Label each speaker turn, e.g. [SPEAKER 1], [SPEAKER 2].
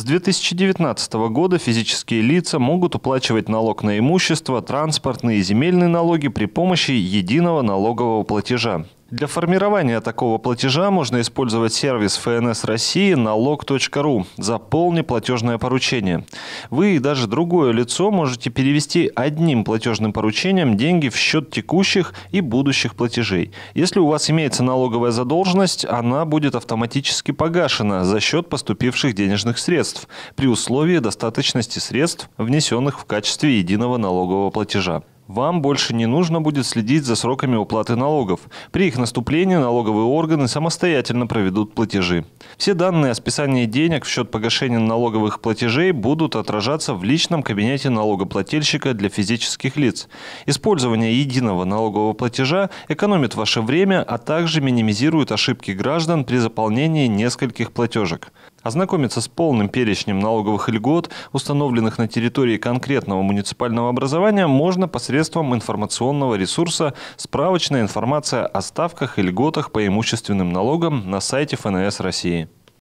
[SPEAKER 1] С 2019 года физические лица могут уплачивать налог на имущество, транспортные и земельные налоги при помощи единого налогового платежа. Для формирования такого платежа можно использовать сервис ФНС России налог.ру «Заполни платежное поручение». Вы и даже другое лицо можете перевести одним платежным поручением деньги в счет текущих и будущих платежей. Если у вас имеется налоговая задолженность, она будет автоматически погашена за счет поступивших денежных средств при условии достаточности средств, внесенных в качестве единого налогового платежа. Вам больше не нужно будет следить за сроками уплаты налогов. При их наступлении налоговые органы самостоятельно проведут платежи. Все данные о списании денег в счет погашения налоговых платежей будут отражаться в личном кабинете налогоплательщика для физических лиц. Использование единого налогового платежа экономит ваше время, а также минимизирует ошибки граждан при заполнении нескольких платежек. Ознакомиться с полным перечнем налоговых льгот, установленных на территории конкретного муниципального образования, можно посредством информационного ресурса «Справочная информация о ставках и льготах по имущественным налогам» на сайте ФНС России.